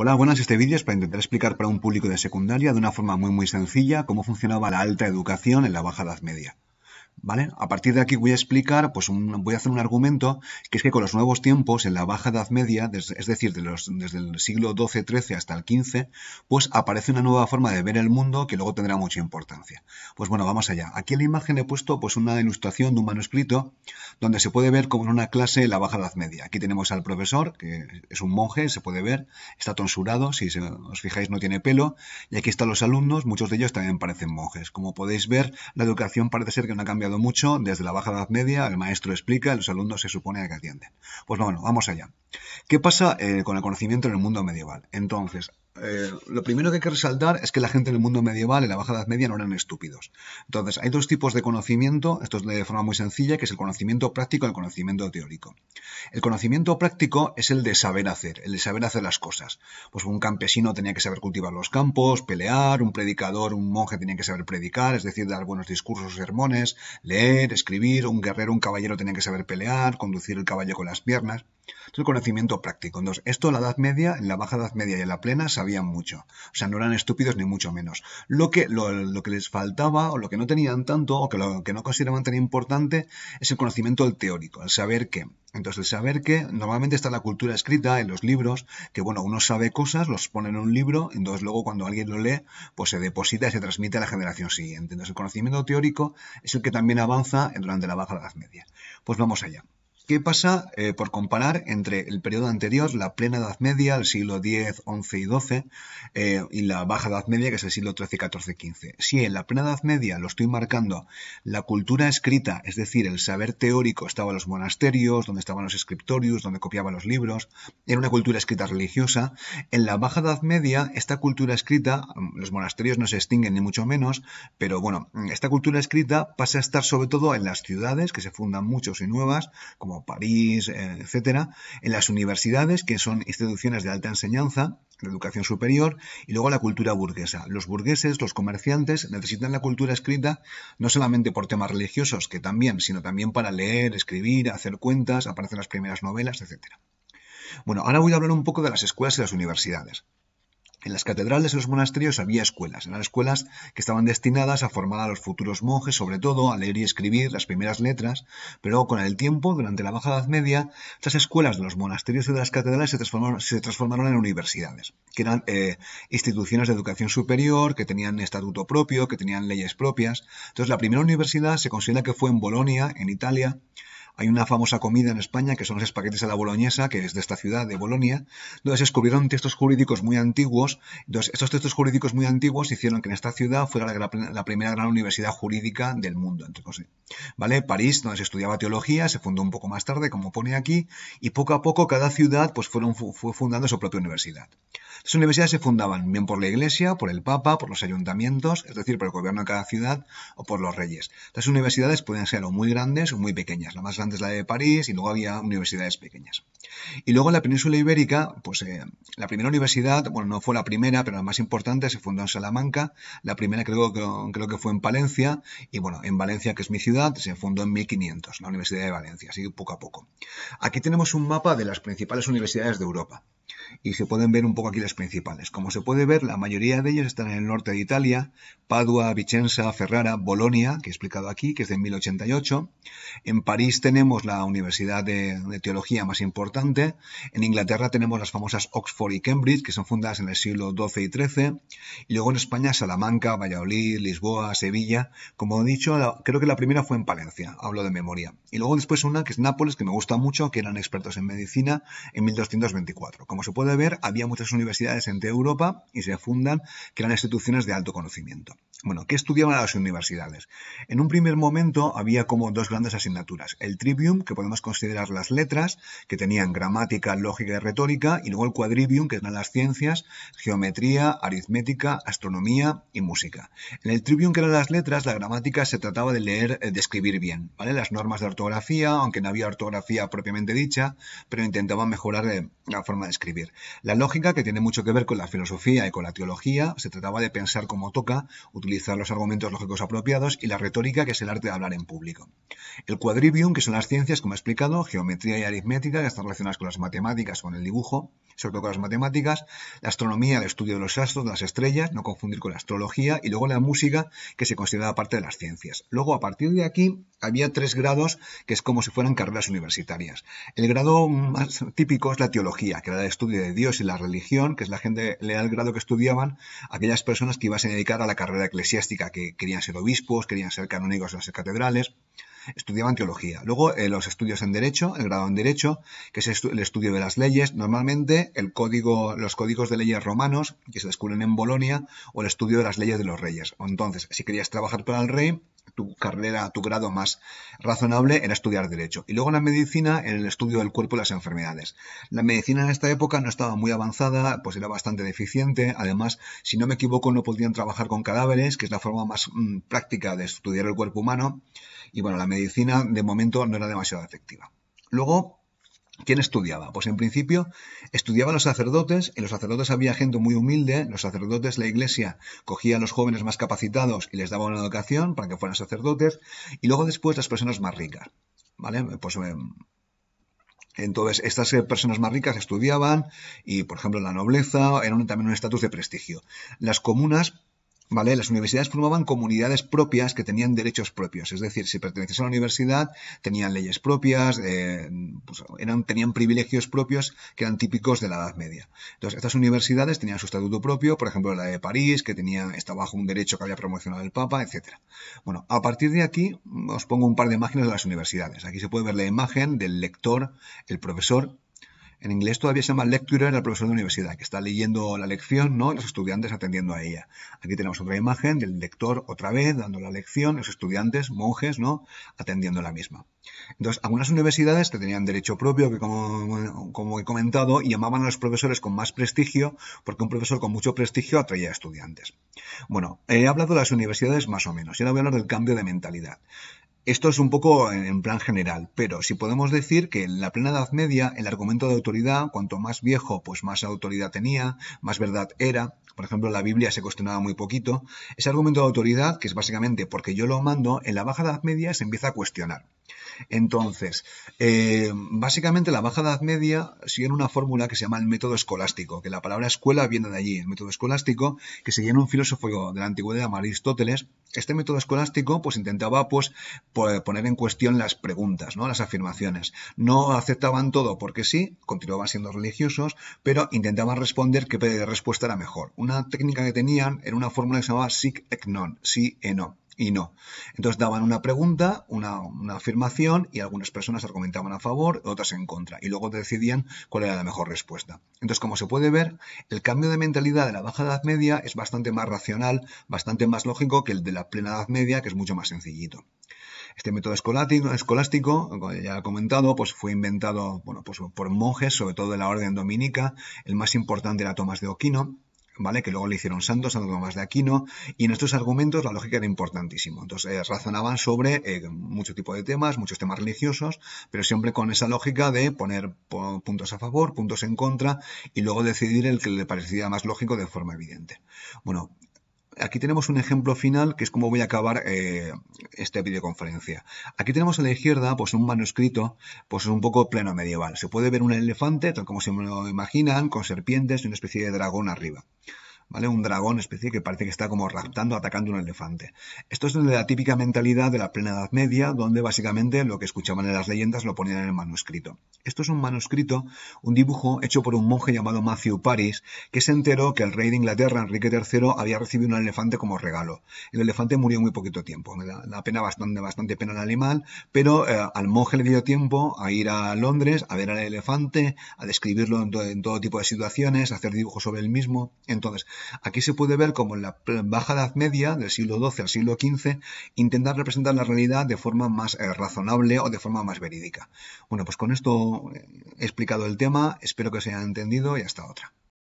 Hola, buenas. Este vídeo es para intentar explicar para un público de secundaria de una forma muy muy sencilla cómo funcionaba la alta educación en la baja edad media. ¿Vale? A partir de aquí voy a explicar, pues voy a hacer un argumento que es que con los nuevos tiempos, en la Baja Edad Media, es decir, desde el siglo XII-XIII hasta el XV, pues aparece una nueva forma de ver el mundo que luego tendrá mucha importancia. Pues bueno, vamos allá. Aquí en la imagen he puesto pues una ilustración de un manuscrito donde se puede ver como en una clase la Baja Edad Media. Aquí tenemos al profesor, que es un monje, se puede ver, está tonsurado, si os fijáis no tiene pelo, y aquí están los alumnos, muchos de ellos también parecen monjes. Como podéis ver, la educación parece ser que no ha cambiado mucho desde la Baja Edad Media, el maestro explica, los alumnos se supone que atienden. Pues bueno, vamos allá. ¿Qué pasa eh, con el conocimiento en el mundo medieval? Entonces, eh, lo primero que hay que resaltar es que la gente del mundo medieval en la Baja Edad Media no eran estúpidos. Entonces, hay dos tipos de conocimiento, esto es de forma muy sencilla, que es el conocimiento práctico y el conocimiento teórico. El conocimiento práctico es el de saber hacer, el de saber hacer las cosas. Pues un campesino tenía que saber cultivar los campos, pelear, un predicador, un monje tenía que saber predicar, es decir, dar buenos discursos, sermones, leer, escribir, un guerrero, un caballero tenía que saber pelear, conducir el caballo con las piernas. Entonces, conocimiento práctico. Entonces, esto la Edad Media, en la Baja Edad Media y en la Plena sabían mucho. O sea, no eran estúpidos ni mucho menos. Lo que, lo, que les faltaba o lo que no tenían tanto o que lo que no consideraban tan importante es el conocimiento teórico, el saber qué. Entonces, el saber que normalmente está la cultura escrita, en los libros, que bueno, uno sabe cosas, los pone en un libro, entonces luego cuando alguien lo lee, pues se deposita y se transmite a la generación siguiente. Entonces, el conocimiento teórico es el que también avanza durante la Baja Edad Media. Pues vamos allá. ¿Qué pasa eh, por comparar entre el periodo anterior, la plena Edad Media, el siglo X, XI y XII, eh, y la baja Edad Media, que es el siglo XIII, XIV, XV? Si en la plena Edad Media, lo estoy marcando, la cultura escrita, es decir, el saber teórico, estaba en los monasterios, donde estaban los escriptorios, donde copiaban los libros, era una cultura escrita religiosa. En la baja Edad Media, esta cultura escrita, mm, los monasterios no se extinguen ni mucho menos, pero bueno, esta cultura escrita pasa a estar sobre todo en las ciudades, que se fundan muchos y nuevas, como París, eh, etcétera, en las universidades, que son instituciones de alta enseñanza, la educación superior, y luego la cultura burguesa. Los burgueses, los comerciantes, necesitan la cultura escrita no solamente por temas religiosos, que también, sino también para leer, escribir, hacer cuentas, aparecen las primeras novelas, etcétera. Bueno, ahora voy a hablar un poco de las escuelas y las universidades. En las catedrales y los monasterios había escuelas, eran escuelas que estaban destinadas a formar a los futuros monjes, sobre todo a leer y escribir las primeras letras, pero con el tiempo, durante la Baja Edad Media, estas escuelas de los monasterios y de las catedrales se transformaron, se transformaron en universidades, que eran eh, instituciones de educación superior, que tenían estatuto propio, que tenían leyes propias. Entonces, la primera universidad se considera que fue en Bolonia, en Italia, hay una famosa comida en España que son los espaguetis a la boloñesa, que es de esta ciudad, de Bolonia. donde se descubrieron textos jurídicos muy antiguos. Entonces estos textos jurídicos muy antiguos hicieron que en esta ciudad fuera la, primera gran universidad jurídica del mundo, entre cosas. ¿Vale? París, donde se estudiaba teología, se fundó un poco más tarde, como pone aquí, y poco a poco cada ciudad pues fue fundando su propia universidad. Las universidades se fundaban bien por la iglesia, por el papa, por los ayuntamientos, es decir, por el gobierno de cada ciudad o por los reyes. Las universidades pueden ser o muy grandes o muy pequeñas. La más grande antes la de París y luego había universidades pequeñas. Y luego en la península ibérica, pues eh, la primera universidad, bueno, no fue la primera, pero la más importante, se fundó en Salamanca, la primera creo, creo que fue en Palencia, y bueno, en Valencia, que es mi ciudad, se fundó en 1500, la Universidad de Valencia, así poco a poco. Aquí tenemos un mapa de las principales universidades de Europa y se pueden ver un poco aquí las principales. Como se puede ver, la mayoría de ellas están en el norte de Italia, Padua, Vicenza, Ferrara, Bolonia, que he explicado aquí, que es de 1088. En París tenemos la universidad de, teología más importante. En Inglaterra tenemos las famosas Oxford y Cambridge, que son fundadas en el siglo XII y XIII. Y luego en España, Salamanca, Valladolid, Lisboa, Sevilla. Como he dicho, creo que la primera fue en Palencia, hablo de memoria. Y luego después una que es Nápoles, que me gusta mucho, que eran expertos en medicina, en 1224. Como se puede ver, había muchas universidades en Europa y se fundan que eran instituciones de alto conocimiento. Bueno, ¿qué estudiaban las universidades? En un primer momento había como dos grandes asignaturas. El trivium, que podemos considerar las letras, que tenían gramática, lógica y retórica, y luego el quadrivium, que eran las ciencias, geometría, aritmética, astronomía y música. En el trivium, que eran las letras, la gramática se trataba de leer, eh, de escribir bien, ¿vale? Las normas de ortografía, aunque no había ortografía propiamente dicha, pero intentaban mejorar eh, la forma de escribir. La lógica, que tiene mucho que ver con la filosofía y con la teología, se trataba de pensar como toca, utilizar los argumentos lógicos apropiados y la retórica, que es el arte de hablar en público. El quadrivium, que son las ciencias, como he explicado, geometría y aritmética, que están relacionadas con las matemáticas, con el dibujo, sobre todo con las matemáticas, la astronomía, el estudio de los astros, de las estrellas, no confundir con la astrología, y luego la música, que se consideraba parte de las ciencias. Luego, a partir de aquí, había tres grados, que es como si fueran carreras universitarias. El grado más típico es la teología, que era de estudio de Dios y la religión, que es la gente leal al grado que estudiaban, aquellas personas que iban a dedicar a la carrera eclesiástica, que querían ser obispos, querían ser canónigos en las catedrales, estudiaban teología. Luego los estudios en derecho, el grado en derecho, que es el estudio de las leyes, normalmente el código, los códigos de leyes romanos que se descubren en Bolonia o el estudio de las leyes de los reyes. Entonces, si querías trabajar para el rey, tu carrera, tu grado más razonable era estudiar derecho. Y luego la medicina el estudio del cuerpo y las enfermedades. La medicina en esta época no estaba muy avanzada, pues era bastante deficiente. Además, si no me equivoco, no podían trabajar con cadáveres, que es la forma más mm, práctica de estudiar el cuerpo humano. Y bueno, la medicina de momento no era demasiado efectiva. Luego, ¿Quién estudiaba? Pues en principio estudiaban los sacerdotes, en los sacerdotes había gente muy humilde, los sacerdotes, la iglesia cogía a los jóvenes más capacitados y les daba una educación para que fueran sacerdotes, y luego después las personas más ricas, ¿vale? Pues... Eh, entonces, estas eh, personas más ricas estudiaban y, por ejemplo, la nobleza era también un estatus de prestigio. Las comunas ¿vale? Las universidades formaban comunidades propias que tenían derechos propios, es decir, si pertenecías a la universidad tenían leyes propias, eh, pues, eran, tenían privilegios propios que eran típicos de la Edad Media. Entonces, estas universidades tenían su estatuto propio, por ejemplo, la de París, que tenía, estaba bajo un derecho que había promocionado el Papa, etcétera. Bueno, a partir de aquí os pongo un par de imágenes de las universidades. Aquí se puede ver la imagen del lector, el profesor en inglés todavía se llama lecturer el profesor de universidad, que está leyendo la lección, ¿no? Los estudiantes atendiendo a ella. Aquí tenemos otra imagen del lector otra vez dando la lección, los estudiantes, monjes, ¿no? Atendiendo la misma. Entonces, algunas universidades que tenían derecho propio, que como, he comentado, llamaban a los profesores con más prestigio, porque un profesor con mucho prestigio atraía a estudiantes. Bueno, he hablado de las universidades más o menos, y ahora voy a hablar del cambio de mentalidad. Esto es un poco en plan general, pero si podemos decir que en la plena Edad Media el argumento de autoridad, cuanto más viejo, pues más autoridad tenía, más verdad era. Por ejemplo, la Biblia se cuestionaba muy poquito. Ese argumento de autoridad, que es básicamente porque yo lo mando, en la Baja Edad Media se empieza a cuestionar. Entonces, eh, básicamente la Baja Edad Media sigue una fórmula que se llama el método escolástico, que la palabra escuela viene de allí, el método escolástico, que seguía un filósofo de la antigüedad Aristóteles. Este método escolástico pues intentaba pues poner en cuestión las preguntas, ¿no? las afirmaciones. No aceptaban todo porque sí, continuaban siendo religiosos, pero intentaban responder qué respuesta era mejor. Una técnica que tenían era una fórmula que se llamaba sic et non, sí e no y no. Entonces daban una pregunta, una, afirmación y algunas personas argumentaban a favor, otras en contra y luego decidían cuál era la mejor respuesta. Entonces, como se puede ver, el cambio de mentalidad de la Baja Edad Media es bastante más racional, bastante más lógico que el de la Plena Edad Media, que es mucho más sencillito. Este método escolástico, escolástico, como ya he comentado, pues fue inventado bueno, pues por monjes, sobre todo de la orden dominica. El más importante era Tomás de Oquino, ¿vale? Que luego le hicieron santos, Santo Tomás de Aquino, y en estos argumentos la lógica era importantísimo. Entonces, eh, razonaban sobre eh, mucho tipo de temas, muchos temas religiosos, pero siempre con esa lógica de poner puntos a favor, puntos en contra, y luego decidir el que le parecía más lógico de forma evidente. Bueno, Aquí tenemos un ejemplo final que es cómo voy a acabar eh, esta videoconferencia. Aquí tenemos a la izquierda pues un manuscrito pues un poco pleno medieval. Se puede ver un elefante, tal como se lo imaginan, con serpientes y una especie de dragón arriba. ¿vale? Un dragón especie que parece que está como raptando, atacando un elefante. Esto es de la típica mentalidad de la plena Edad Media, donde básicamente lo que escuchaban en las leyendas lo ponían en el manuscrito. Esto es un manuscrito, un dibujo hecho por un monje llamado Matthew Paris, que se enteró que el rey de Inglaterra, Enrique III, había recibido un elefante como regalo. El elefante murió muy poquito tiempo, la pena bastante, bastante pena al animal, pero eh, al monje le dio tiempo a ir a Londres a ver al elefante, a describirlo en, en todo tipo de situaciones, a hacer dibujos sobre el mismo. Entonces, Aquí se puede ver cómo en la Baja Edad Media, del siglo XII al siglo XV, intentan representar la realidad de forma más eh, razonable o de forma más verídica. Bueno, pues con esto eh, he explicado el tema, espero que se haya entendido y hasta otra.